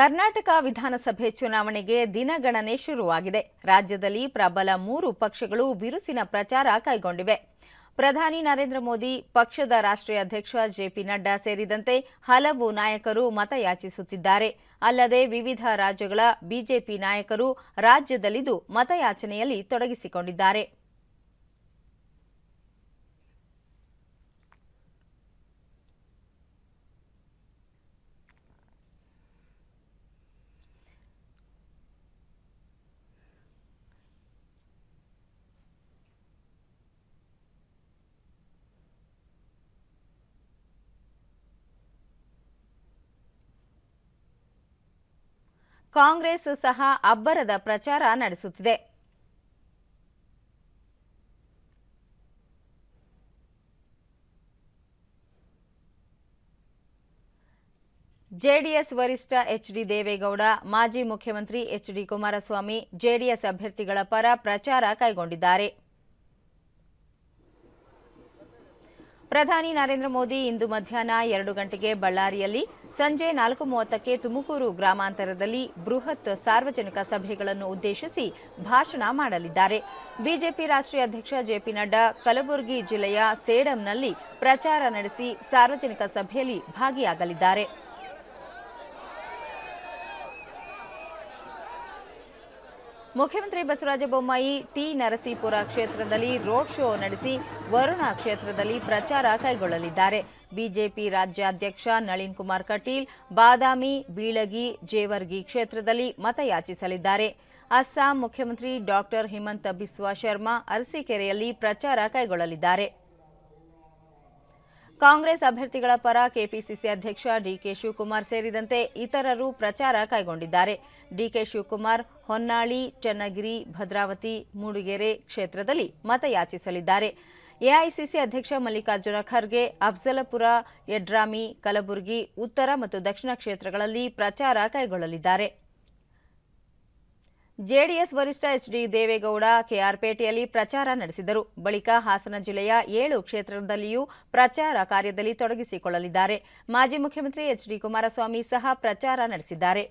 ಕರ್ನಾಟಕ ವಿಧಾನಸಭೆ ಚುನಾವಣೆಗೆ ದಿನಗಣನೆ ಶುರುವಾಗಿದೆ ರಾಜ್ಯದಲ್ಲಿ ಪ್ರಬಲ ಮೂರು ಪಕ್ಷಗಳು ಬಿರುಸಿನ ಪ್ರಚಾರ ಕೈಗೊಂಡಿವೆ ಪ್ರಧಾನಿ ನರೇಂದ್ರ ಮೋದಿ ಪಕ್ಷದ ರಾಷ್ಟ್ರೀಯ ಅಧ್ಯಕ್ಷ ಜೆಪಿ ನಡ್ಡಾ ಸೇರಿದಂತೆ ಹಲವು ನಾಯಕರು ಮತಯಾಚಿಸುತ್ತಿದ್ದಾರೆ ಅಲ್ಲದೆ ವಿವಿಧ ರಾಜ್ಯಗಳ ಬಿಜೆಪಿ ನಾಯಕರು ರಾಜ್ಯದಲ್ಲಿದ್ದು ಮತಯಾಚನೆಯಲ್ಲಿ ತೊಡಗಿಸಿಕೊಂಡಿದ್ದಾರೆ ಕಾಂಗ್ರೆಸ್ ಸಹ ಅಬ್ಬರದ ಪ್ರಚಾರ ನಡೆಸುತ್ತಿದೆ ಜೆಡಿಎಸ್ ವರಿಷ್ಠ ಎಚ್ ದೇವೇಗೌಡ ಮಾಜಿ ಮುಖ್ಯಮಂತ್ರಿ ಎಚ್ ಕುಮಾರಸ್ವಾಮಿ ಜೆಡಿಎಸ್ ಅಭ್ಯರ್ಥಿಗಳ ಪರ ಪ್ರಚಾರ ಕೈಗೊಂಡಿದ್ದಾರೆ ಪ್ರಧಾನಿ ನರೇಂದ್ರ ಮೋದಿ ಇಂದು ಮಧ್ಯಾಹ್ನ ಎರಡು ಗಂಟೆಗೆ ಬಳ್ಳಾರಿಯಲ್ಲಿ ಸಂಜೆ ನಾಲ್ಕು ಮೂವತ್ತಕ್ಕೆ ತುಮಕೂರು ಗ್ರಾಮಾಂತರದಲ್ಲಿ ಬೃಹತ್ ಸಾರ್ವಜನಿಕ ಸಭೆಗಳನ್ನು ಉದ್ದೇಶಿಸಿ ಭಾಷಣ ಮಾಡಲಿದ್ದಾರೆ ಬಿಜೆಪಿ ರಾಷ್ಟ್ರೀಯ ಅಧ್ಯಕ್ಷ ಜೆಪಿ ನಡ್ಡಾ ಕಲಬುರಗಿ ಜಿಲ್ಲೆಯ ಸೇಡಂನಲ್ಲಿ ಪ್ರಚಾರ ನಡೆಸಿ ಸಾರ್ವಜನಿಕ ಸಭೆಯಲ್ಲಿ ಭಾಗಿಯಾಗಲಿದ್ದಾರೆ ಮುಖ್ಯಮಂತ್ರಿ ಬಸವರಾಜ ಬೊಮ್ಮಾಯಿ ಟಿ ನರಸೀಪುರ ಕ್ಷೇತ್ರದಲ್ಲಿ ರೋಡ್ ಶೋ ನಡೆಸಿ ವರುಣ ಕ್ಷೇತ್ರದಲ್ಲಿ ಪ್ರಚಾರ ಕೈಗೊಳ್ಳಲಿದ್ದಾರೆ ಬಿಜೆಪಿ ರಾಜ್ಯಾಧ್ಯಕ್ಷ ನಳಿನ್ ಕುಮಾರ್ ಕಟೀಲ್ ಬಾದಾಮಿ ಬೀಳಗಿ ಜೇವರ್ಗಿ ಕ್ಷೇತ್ರದಲ್ಲಿ ಮತಯಾಚಿಸಲಿದ್ದಾರೆ ಅಸ್ಸಾಂ ಮುಖ್ಯಮಂತ್ರಿ ಡಾಕ್ಟರ್ ಹಿಮಂತ ಬಿಸ್ವಾ ಶರ್ಮಾ ಅರಸೀಕೆರೆಯಲ್ಲಿ ಪ್ರಚಾರ ಕೈಗೊಳ್ಳಲಿದ್ದಾರೆ ಕಾಂಗ್ರೆಸ್ ಅಭ್ಯರ್ಥಿಗಳ ಪರ ಕೆಪಿಸಿಸಿ ಅಧ್ಯಕ್ಷ ಡಿಕೆ ಶಿವಕುಮಾರ್ ಸೇರಿದಂತೆ ಇತರರು ಪ್ರಚಾರ ಕೈಗೊಂಡಿದ್ದಾರೆ ಡಿಕೆ ಶಿವಕುಮಾರ್ ಹೊನ್ನಾಳಿ ಚನ್ನಗಿರಿ ಭದ್ರಾವತಿ ಮೂಡಿಗೆರೆ ಕ್ಷೇತ್ರದಲ್ಲಿ ಮತಯಾಚಿಸಲಿದ್ದಾರೆ ಎಐಸಿಸಿ ಅಧ್ಯಕ್ಷ ಮಲ್ಲಿಕಾರ್ಜುನ ಖರ್ಗೆ ಅಫ್ಜಲಪುರ ಯಡ್ರಾಮಿ ಕಲಬುರಗಿ ಉತ್ತರ ಮತ್ತು ದಕ್ಷಿಣ ಕ್ಷೇತ್ರಗಳಲ್ಲಿ ಪ್ರಚಾರ ಕೈಗೊಳ್ಳಲಿದ್ದಾರೆ ಜೆಡಿಎಸ್ ವರಿಷ್ಠ ಎಚ್ಡಿ ದೇವೇಗೌಡ ಕೆಆರ್ಪೇಟೆಯಲ್ಲಿ ಪ್ರಚಾರ ನಡೆಸಿದರು ಬಳಿಕ ಹಾಸನ ಜಿಲ್ಲೆಯ ಏಳು ಕ್ಷೇತ್ರದಲ್ಲಿಯೂ ಪ್ರಚಾರ ಕಾರ್ಯದಲ್ಲಿ ತೊಡಗಿಸಿಕೊಳ್ಳಲಿದ್ದಾರೆ ಮಾಜಿ ಮುಖ್ಯಮಂತ್ರಿ ಎಚ್ಡಿ ಕುಮಾರಸ್ವಾಮಿ ಸಹ ಪ್ರಚಾರ ನಡೆಸಿದ್ದಾರೆ